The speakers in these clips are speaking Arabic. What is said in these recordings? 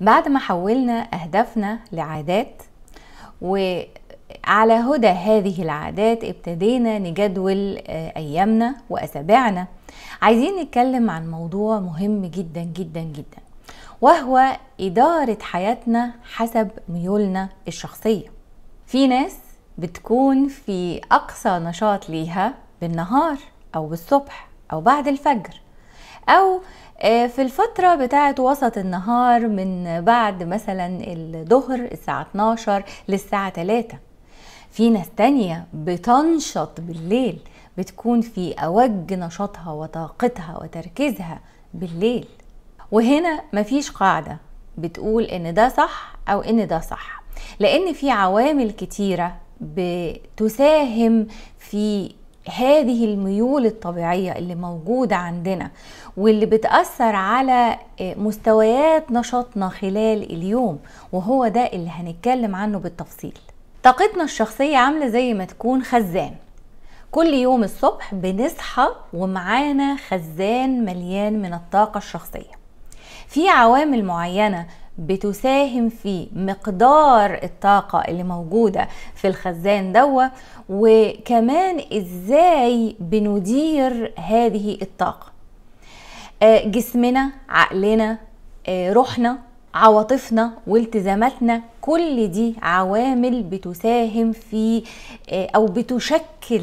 بعد ما حولنا أهدافنا لعادات وعلى هدى هذه العادات ابتدينا نجدول آه، أيامنا وأسابيعنا عايزين نتكلم عن موضوع مهم جدا جدا جدا وهو إدارة حياتنا حسب ميولنا الشخصية في ناس بتكون في أقصى نشاط ليها بالنهار أو بالصبح أو بعد الفجر او آه، في الفترة بتاعة وسط النهار من بعد مثلا الظهر الساعة 12 للساعة 3 في ناس تانية بتنشط بالليل بتكون في أوج نشاطها وطاقتها وتركيزها بالليل وهنا مفيش قاعدة بتقول إن ده صح أو إن ده صح لأن في عوامل كتيرة بتساهم في هذه الميول الطبيعيه اللي موجوده عندنا واللي بتاثر على آه، مستويات نشاطنا خلال اليوم وهو ده اللي هنتكلم عنه بالتفصيل طاقتنا الشخصيه عامله زي ما تكون خزان كل يوم الصبح بنصحى ومعانا خزان مليان من الطاقه الشخصيه في عوامل معينه بتساهم في مقدار الطاقة اللي موجودة في الخزان دوة وكمان ازاي بندير هذه الطاقة آه، جسمنا عقلنا آه، روحنا عواطفنا والتزاماتنا كل دي عوامل بتساهم في آه، او بتشكل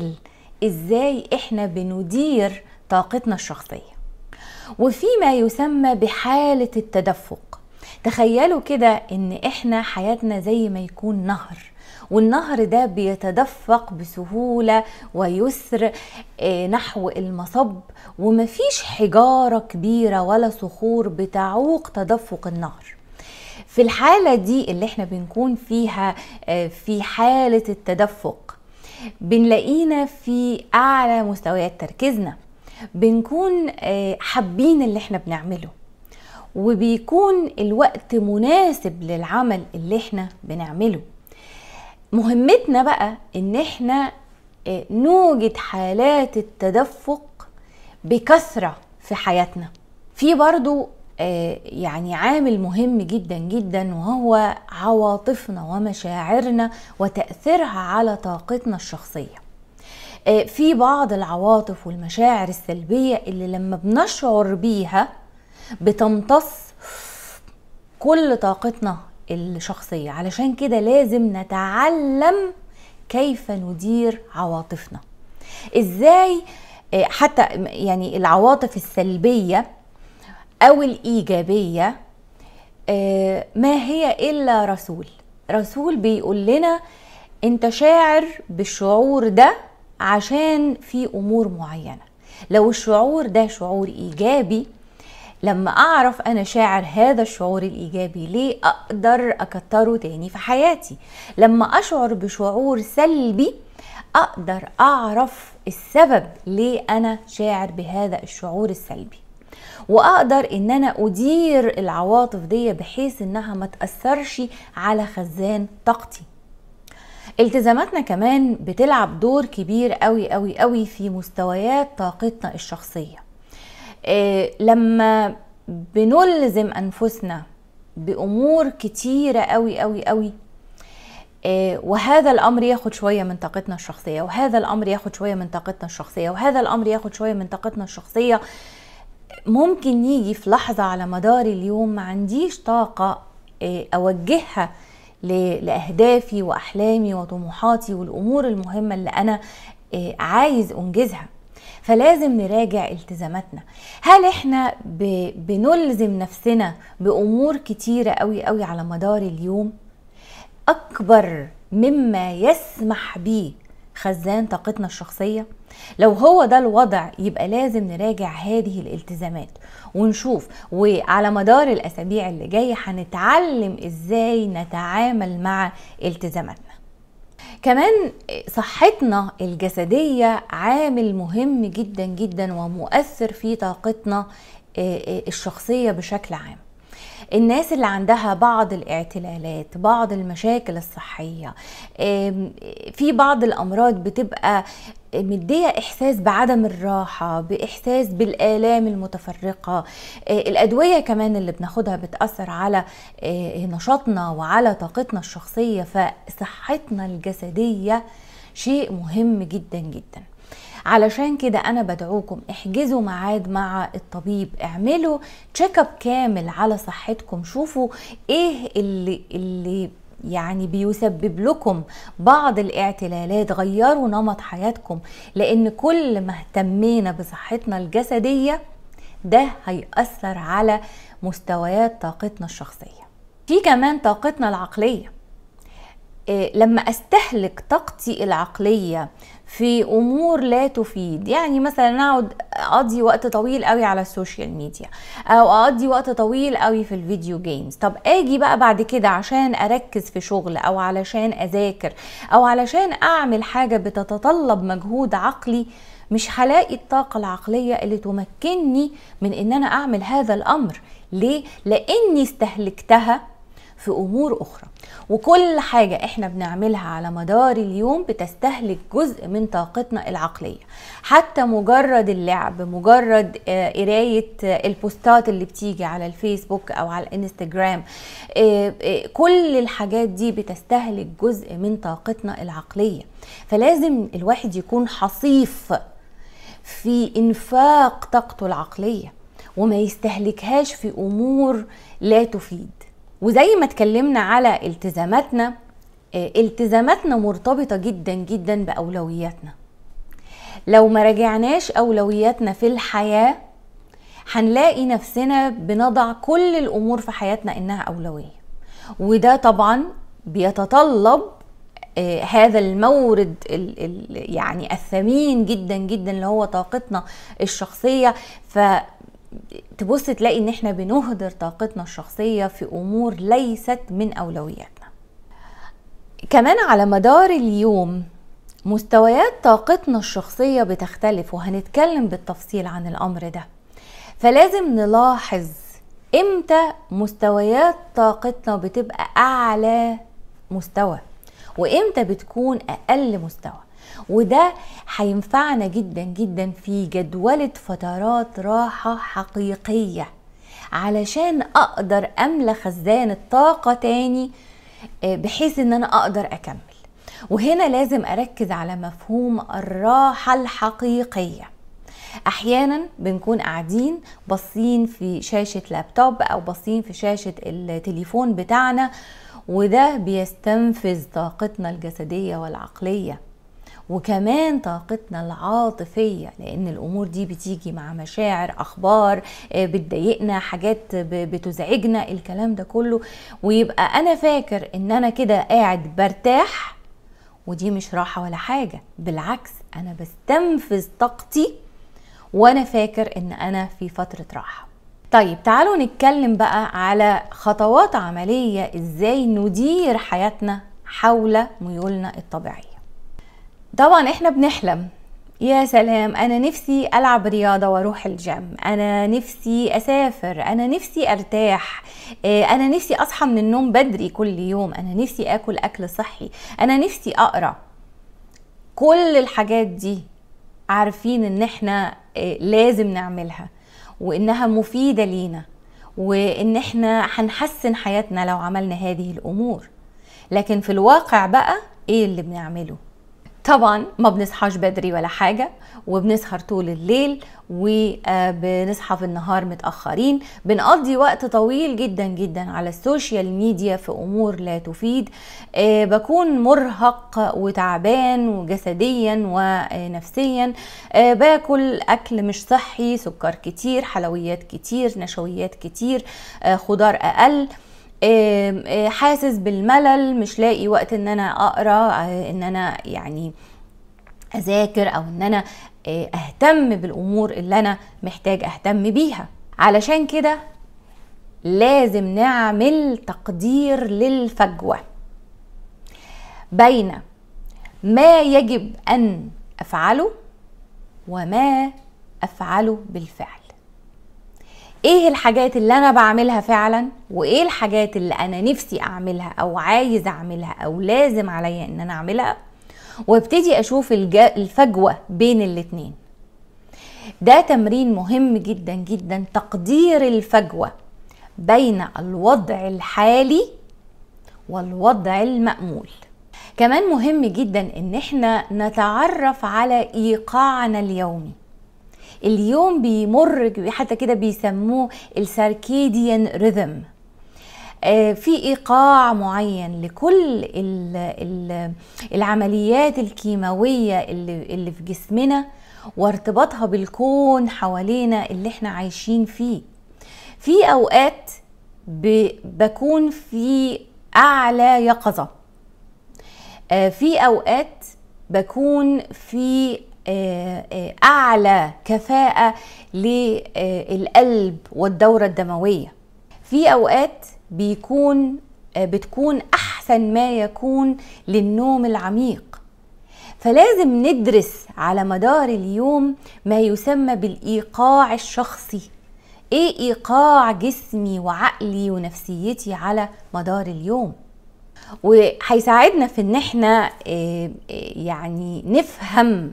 ازاي احنا بندير طاقتنا الشخصيه وفيما يسمى بحاله التدفق تخيلوا كده ان احنا حياتنا زي ما يكون نهر والنهر ده بيتدفق بسهولة ويسر آه، نحو المصب ومفيش حجارة كبيرة ولا صخور بتعوق تدفق النهر في الحالة دي اللي احنا بنكون فيها آه، في حالة التدفق بنلاقينا في أعلى مستويات تركيزنا بنكون آه، حابين اللي احنا بنعمله وبيكون الوقت مناسب للعمل اللي احنا بنعمله مهمتنا بقى ان احنا آه، نوجد حالات التدفق بكثرة في حياتنا في برضو آه، يعني عامل مهم جدا جدا وهو عواطفنا ومشاعرنا وتأثيرها على طاقتنا الشخصية آه، في بعض العواطف والمشاعر السلبية اللي لما بنشعر بيها بتمتص كل طاقتنا الشخصية علشان كده لازم نتعلم كيف ندير عواطفنا ازاي آه، حتى يعني العواطف السلبية او الايجابية آه، ما هي الا رسول رسول بيقول لنا انت شاعر بالشعور ده عشان في امور معينه لو الشعور ده شعور ايجابي لما اعرف انا شاعر هذا الشعور الايجابي ليه اقدر اكتره تاني في حياتي لما اشعر بشعور سلبي اقدر اعرف السبب ليه انا شاعر بهذا الشعور السلبي واقدر ان انا ادير العواطف دي بحيث انها ما تاثرش على خزان طاقتي التزاماتنا كمان بتلعب دور كبير قوي قوي قوي في مستويات طاقتنا الشخصيه آه، لما بنلزم انفسنا بامور كتيره قوي قوي قوي آه، وهذا الامر ياخد شويه من طاقتنا الشخصيه وهذا الامر ياخد شويه من طاقتنا الشخصيه وهذا الامر ياخد شويه من طاقتنا الشخصيه ممكن يجي في لحظه على مدار اليوم ما عنديش طاقه آه، اوجهها لاهدافي واحلامي وطموحاتي والامور المهمه اللي انا عايز انجزها فلازم نراجع التزاماتنا هل احنا بنلزم نفسنا بامور كتيره قوي قوي على مدار اليوم اكبر مما يسمح به خزان طاقتنا الشخصيه لو هو ده الوضع يبقى لازم نراجع هذه الالتزامات ونشوف وعلى مدار الاسابيع اللي جايه هنتعلم ازاي نتعامل مع التزاماتنا كمان صحتنا الجسدية عامل مهم جدا جدا ومؤثر في طاقتنا آه، آه، الشخصية بشكل عام الناس اللي عندها بعض الاعتلالات بعض المشاكل الصحية في بعض الأمراض بتبقى مديه احساس بعدم الراحه باحساس بالالام المتفرقه آه، الادويه كمان اللي بناخدها بتاثر على آه، نشاطنا وعلى طاقتنا الشخصيه فصحتنا الجسديه شيء مهم جدا جدا علشان كده انا بدعوكم احجزوا ميعاد مع الطبيب اعملوا تشيك اب كامل على صحتكم شوفوا ايه اللي اللي يعني بيسبب لكم بعض الاعتلالات غيروا نمط حياتكم لان كل ما اهتمينا بصحتنا الجسديه ده هيأثر على مستويات طاقتنا الشخصيه في كمان طاقتنا العقليه آه، لما استهلك طاقتي العقليه في امور لا تفيد يعني مثلا اقعد اقضي وقت طويل قوي على السوشيال ميديا او اقضي وقت طويل قوي في الفيديو جيمز طب اجي بقى بعد كده عشان اركز في شغل او علشان اذاكر او علشان اعمل حاجه بتتطلب مجهود عقلي مش هلاقي الطاقه العقليه اللي تمكنني من ان انا اعمل هذا الامر ليه لاني استهلكتها في امور اخرى وكل حاجه احنا بنعملها على مدار اليوم بتستهلك جزء من طاقتنا العقليه حتى مجرد اللعب مجرد آه، قرايه آه، البوستات اللي بتيجي على الفيسبوك او على الانستجرام آه، كل الحاجات دي بتستهلك جزء من طاقتنا العقليه فلازم الواحد يكون حصيف في انفاق طاقته العقليه وما يستهلكهاش في امور لا تفيد وزي ما اتكلمنا على التزاماتنا آه، التزاماتنا مرتبطة جدا جدا بأولوياتنا لو ما راجعناش أولوياتنا في الحياة هنلاقي نفسنا بنضع كل الأمور في حياتنا إنها أولوية وده طبعا بيتطلب آه، هذا المورد يعني الثمين جدا جدا اللي هو طاقتنا الشخصيه ف تبص تلاقي ان احنا بنهدر طاقتنا الشخصية في امور ليست من اولوياتنا كمان على مدار اليوم مستويات طاقتنا الشخصية بتختلف وهنتكلم بالتفصيل عن الامر ده فلازم نلاحظ امتى مستويات طاقتنا بتبقى اعلى مستوى وامتى بتكون اقل مستوى وده هينفعنا جدا جدا في جدولة فترات راحة حقيقية علشان اقدر املى خزان الطاقة تاني آه، بحيث ان انا اقدر اكمل وهنا لازم اركز على مفهوم الراحة الحقيقية احيانا بنكون قاعدين باصين في شاشة لابتوب او باصين في شاشة التليفون بتاعنا وده بيستنفذ طاقتنا الجسدية والعقلية وكمان طاقتنا العاطفيه لان الامور دي بتيجي مع مشاعر اخبار آه، بتضايقنا حاجات بتزعجنا الكلام ده كله ويبقى انا فاكر ان انا كده قاعد برتاح ودي مش راحه ولا حاجه بالعكس انا بستنفذ طاقتي وانا فاكر ان انا في فتره راحه طيب تعالوا نتكلم بقى على خطوات عمليه ازاي ندير حياتنا حول ميولنا الطبيعيه طبعا احنا بنحلم يا سلام انا نفسي العب رياضه واروح الجيم انا نفسي اسافر انا نفسي ارتاح آه، انا نفسي اصحى من النوم بدري كل يوم انا نفسي اكل اكل صحي انا نفسي اقرا كل الحاجات دي عارفين ان احنا آه، لازم نعملها وانها مفيده لينا وان احنا هنحسن حياتنا لو عملنا هذه الامور لكن في الواقع بقى ايه اللي بنعمله طبعا ما بنصحاش بدري ولا حاجة وبنسهر طول الليل وبنصحى في النهار متأخرين بنقضي وقت طويل جدا جدا على السوشيال ميديا في أمور لا تفيد آه، بكون مرهق وتعبان وجسديا ونفسيا آه، باكل أكل مش صحي سكر كتير حلويات كتير نشويات كتير آه، خضار أقل آه، حاسس بالملل مش لاقي وقت ان انا اقرا آه، ان انا يعني اذاكر او ان انا آه، اهتم بالامور اللي انا محتاج اهتم بيها علشان كده لازم نعمل تقدير للفجوه بين ما يجب ان افعله وما افعله بالفعل ايه الحاجات اللي انا بعملها فعلا وايه الحاجات اللي انا نفسي اعملها او عايز اعملها او لازم عليا ان انا اعملها وابتدي اشوف الفجوه بين الاتنين ده تمرين مهم جدا جدا تقدير الفجوه بين الوضع الحالي والوضع المامول كمان مهم جدا ان احنا نتعرف على ايقاعنا اليومي اليوم بيمر حتى كده بيسموه الساركيديان ريذم آه، في ايقاع معين لكل العمليات الكيماويه اللي في جسمنا وارتباطها بالكون حوالينا اللي احنا عايشين فيه في اوقات بكون في اعلى يقظه آه، في اوقات بكون في آه، آه، اعلى كفاءه للقلب والدوره الدمويه في اوقات بيكون آه، بتكون احسن ما يكون للنوم العميق فلازم ندرس على مدار اليوم ما يسمى بالايقاع الشخصي ايه ايقاع جسمي وعقلي ونفسيتي على مدار اليوم وهيساعدنا في ان احنا يعني نفهم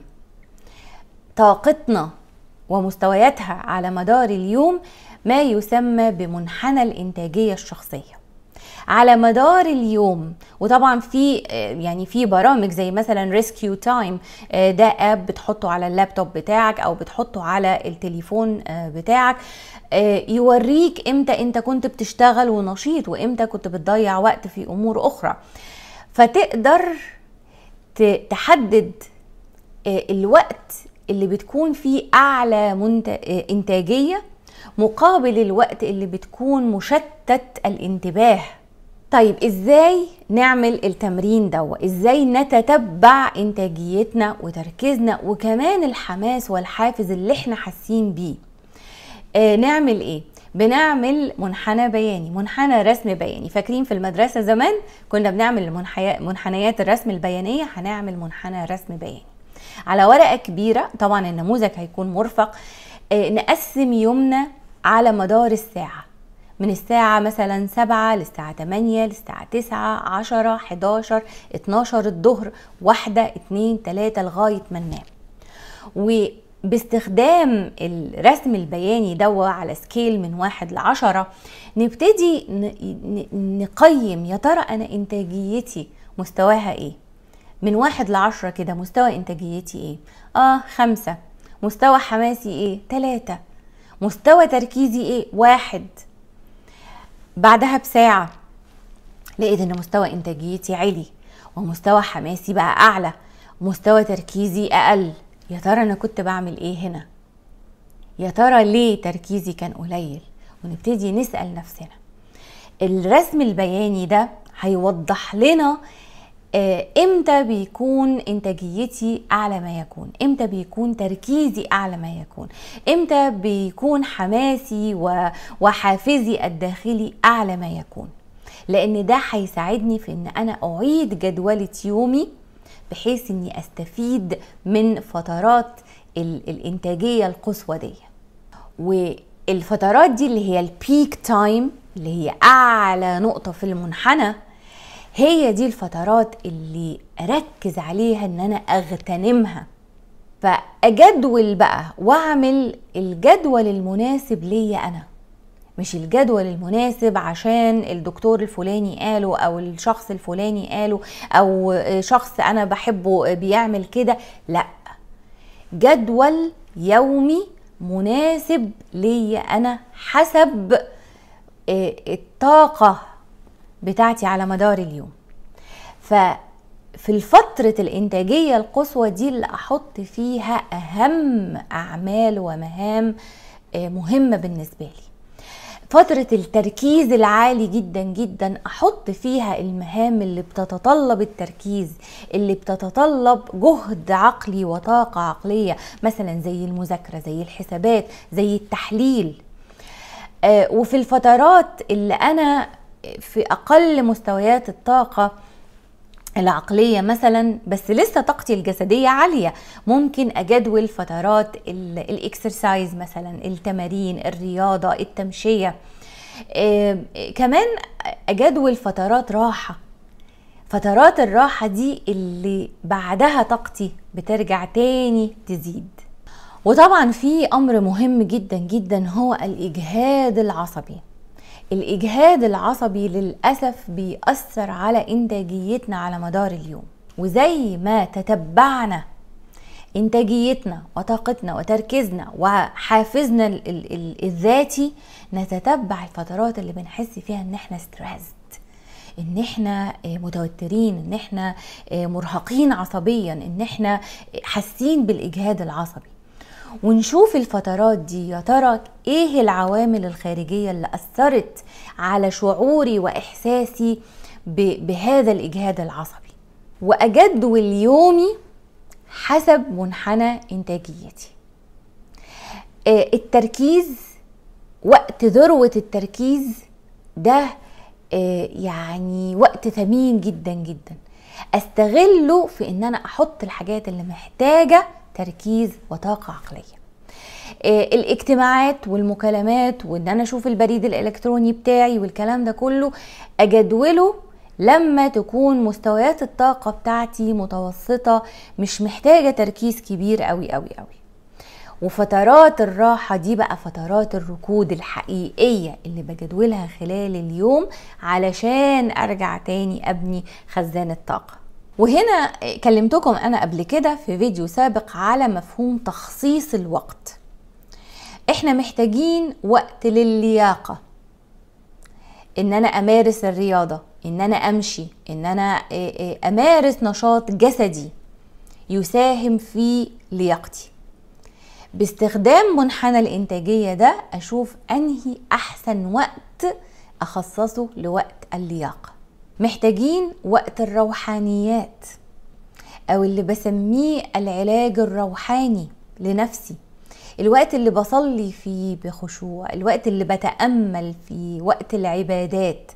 طاقتنا ومستوياتها على مدار اليوم ما يسمى بمنحنى الانتاجيه الشخصيه على مدار اليوم وطبعا في يعني في برامج زي مثلا ريسكيو تايم ده اب بتحطه على اللابتوب بتاعك او بتحطه على التليفون آه، بتاعك آه، يوريك امتى انت كنت بتشتغل ونشيط وامتى كنت بتضيع وقت في امور اخرى فتقدر تحدد آه، الوقت اللي بتكون فيه اعلى انتاجيه مقابل الوقت اللي بتكون مشتت الانتباه طيب ازاي نعمل التمرين ده ازاي نتتبع انتاجيتنا وتركيزنا وكمان الحماس والحافز اللي احنا حاسين بيه آه نعمل ايه بنعمل منحنى بياني منحنى رسم بياني فاكرين في المدرسه زمان كنا بنعمل منحنيات الرسم البيانيه هنعمل منحنى رسم بياني على ورقه كبيره طبعا النموذج هيكون مرفق آه، نقسم يومنا على مدار الساعه من الساعة مثلا 7 للساعة 8 للساعة 9 10 11 12 الظهر واحدة اتنين تلاتة لغاية ما ننام وباستخدام الرسم البياني دو على سكيل من واحد لعشرة نبتدي نقيم يا ترى أنا إنتاجيتي مستواها إيه من واحد لعشرة كده مستوى إنتاجيتي إيه؟ آه خمسة مستوى حماسي إيه؟ تلاتة مستوى تركيزي إيه؟ واحد بعدها بساعة لقيت إن مستوى إنتاجيتي عالي ومستوى حماسي بقى أعلى مستوى تركيزي أقل يا ترى أنا كنت بعمل إيه هنا؟ يا ترى ليه تركيزي كان قليل؟ ونبتدي نسأل نفسنا الرسم البياني ده هيوضح لنا آه، امتى بيكون انتاجيتي اعلى ما يكون امتى بيكون تركيزي اعلى ما يكون امتى بيكون حماسي وحافزي الداخلي اعلى ما يكون لان ده هيساعدني في ان انا اعيد جدولة يومي بحيث اني استفيد من فترات الانتاجية القصوى دي والفترات دي اللي هي البيك تايم اللي هي اعلى نقطة في المنحنى هي دي الفترات اللي اركز عليها ان انا اغتنمها فاجدول بقى واعمل الجدول المناسب ليا انا مش الجدول المناسب عشان الدكتور الفلاني قاله او الشخص الفلاني قاله او شخص انا بحبه بيعمل كده لا جدول يومي مناسب ليا انا حسب آه، الطاقه بتاعتي على مدار اليوم ففي الفترة الإنتاجية القصوى دي اللي أحط فيها أهم أعمال ومهام آه، مهمة بالنسبة لي فترة التركيز العالي جدا جدا أحط فيها المهام اللي بتتطلب التركيز اللي بتتطلب جهد عقلي وطاقة عقلية مثلا زي المذاكرة زي الحسابات زي التحليل آه، وفي الفترات اللي أنا في اقل مستويات الطاقه العقلية مثلا بس لسه طاقتي الجسدية عالية ممكن أجدول فترات الإكسرسايز مثلا التمارين الرياضة التمشية كمان أجدول فترات راحة فترات الراحة دي اللي بعدها طاقتي بترجع تاني تزيد وطبعا في أمر مهم جدا جدا هو الإجهاد العصبي الاجهاد العصبي للاسف بيأثر على انتاجيتنا على مدار اليوم وزي ما تتبعنا انتاجيتنا وطاقتنا وتركيزنا وحافزنا ال ال ال الذاتي نتتبع الفترات اللي بنحس فيها ان احنا ستريسد ان احنا آه، متوترين ان احنا آه، مرهقين عصبيا ان احنا آه، حاسين بالاجهاد العصبي ونشوف الفترات دي يا ترى ايه العوامل الخارجية اللي أثرت على شعوري وإحساسي بهذا الإجهاد العصبي وأجدول يومي حسب منحنى إنتاجيتي آه، التركيز وقت ذروة التركيز ده آه، يعني وقت ثمين جدا جدا استغله في ان انا احط الحاجات اللي محتاجه تركيز وطاقه عقليه آه، الاجتماعات والمكالمات وان انا اشوف البريد الالكتروني بتاعي والكلام ده كله اجدوله لما تكون مستويات الطاقة بتاعتي متوسطة مش محتاجة تركيز كبير قوي قوي قوي وفترات الراحة دي بقى فترات الركود الحقيقية اللي بجدولها خلال اليوم علشان ارجع تاني ابني خزان الطاقة وهنا كلمتكم انا قبل كده في فيديو سابق على مفهوم تخصيص الوقت احنا محتاجين وقت للياقه ان انا امارس الرياضه ان انا امشي ان انا امارس نشاط جسدي يساهم في لياقتي باستخدام منحنى الانتاجيه ده اشوف انهي احسن وقت اخصصه لوقت اللياقه محتاجين وقت الروحانيات او اللي بسميه العلاج الروحاني لنفسي الوقت اللي بصلي فيه بخشوع الوقت اللي بتامل فيه وقت العبادات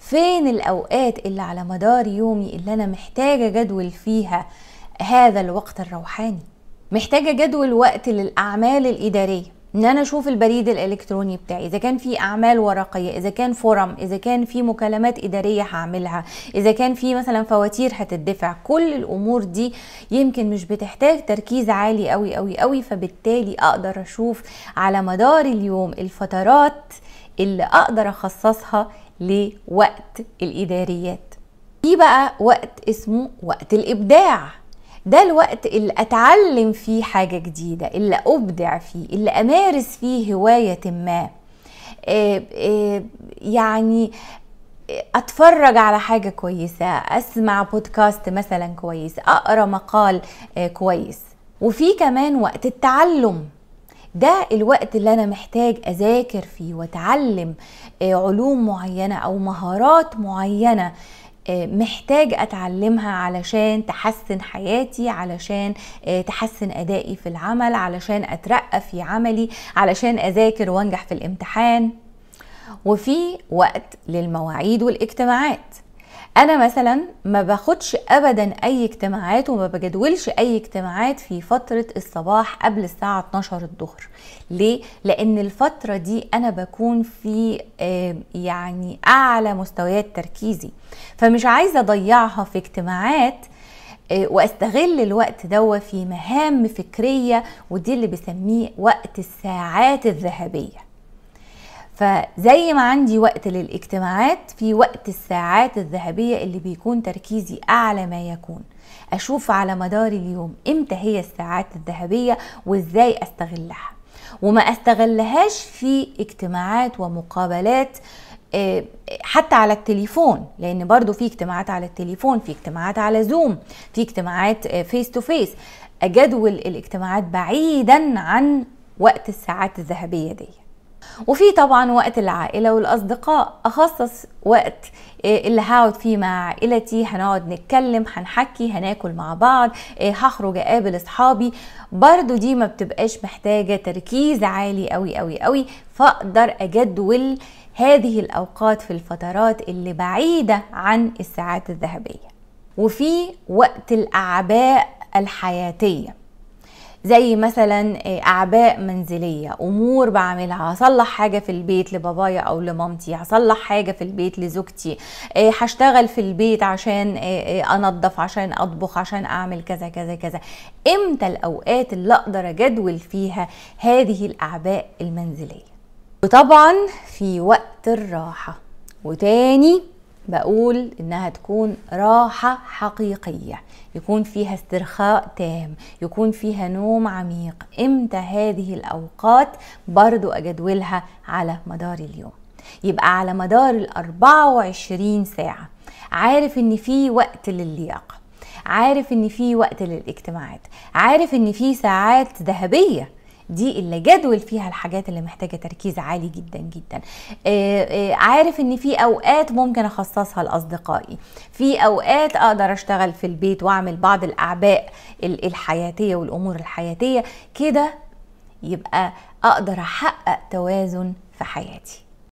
فين الاوقات اللي على مدار يومي اللي انا محتاجه جدول فيها هذا الوقت الروحاني محتاجه جدول وقت للاعمال الاداريه ان انا اشوف البريد الالكتروني بتاعي اذا كان في اعمال ورقيه اذا كان فورم اذا كان في مكالمات اداريه هعملها اذا كان في مثلا فواتير هتدفع كل الامور دي يمكن مش بتحتاج تركيز عالي قوي قوي قوي فبالتالي اقدر اشوف على مدار اليوم الفترات اللي اقدر اخصصها لوقت الاداريات في بقى وقت اسمه وقت الابداع ده الوقت اللي اتعلم فيه حاجه جديده اللي ابدع فيه اللي امارس فيه هوايه ما آه، آه، يعني اتفرج على حاجه كويسه اسمع بودكاست مثلا كويس اقرا مقال آه، كويس وفي كمان وقت التعلم ده الوقت اللي انا محتاج اذاكر فيه واتعلم علوم معينه او مهارات معينه آه، محتاج اتعلمها علشان تحسن حياتي علشان آه، تحسن ادائي في العمل علشان اترقى في عملي علشان اذاكر وانجح في الامتحان وفي وقت للمواعيد والاجتماعات انا مثلا ما باخدش ابدا اي اجتماعات وما بجدولش اي اجتماعات في فتره الصباح قبل الساعه 12 الظهر ليه لان الفتره دي انا بكون في آه، يعني اعلى مستويات تركيزي فمش عايزه اضيعها في اجتماعات آه، واستغل الوقت دوا في مهام فكريه ودي اللي بسميه وقت الساعات الذهبيه فزي ما عندي وقت للاجتماعات في وقت الساعات الذهبية اللي بيكون تركيزي أعلى ما يكون أشوف على مدار اليوم إمتى هي الساعات الذهبية وإزاي أستغلها وما أستغلهاش في اجتماعات ومقابلات آه، حتى على التليفون لان برضو في اجتماعات على التليفون في اجتماعات على زوم في اجتماعات فيس تو فيس اجدول الاجتماعات بعيدا عن وقت الساعات الذهبيه دي وفي طبعا وقت العائلة والأصدقاء أخصص وقت آه، اللي هقعد فيه مع عائلتي هنقعد نتكلم هنحكي هناكل مع بعض آه، هخرج اقابل اصحابي برضو دي ما بتبقاش محتاجه تركيز عالي قوي قوي قوي فاقدر اجدول هذه الاوقات في الفترات اللي بعيده عن الساعات الذهبيه وفي وقت الاعباء الحياتيه زي مثلا آه، اعباء منزليه امور بعملها هصلح حاجه في البيت لبابايا او لمامتي هصلح حاجه في البيت لزوجتي آه، هشتغل في البيت عشان آه، انظف عشان اطبخ عشان اعمل كذا كذا كذا امتى الاوقات اللي اقدر اجدول فيها هذه الاعباء المنزليه وطبعا في وقت الراحه وتاني بقول انها تكون راحه حقيقيه يكون فيها استرخاء تام يكون فيها نوم عميق امتى هذه الاوقات برضو اجدولها على مدار اليوم يبقى على مدار ال 24 ساعه عارف ان في وقت للياقه عارف ان في وقت للاجتماعات عارف ان في ساعات ذهبيه دي اللي جدول فيها الحاجات اللي محتاجه تركيز عالي جدا جدا آه، آه، عارف ان في اوقات ممكن اخصصها لاصدقائي في اوقات اقدر اشتغل في البيت واعمل بعض الاعباء الحياتيه والامور الحياتيه كده يبقى اقدر احقق توازن في حياتي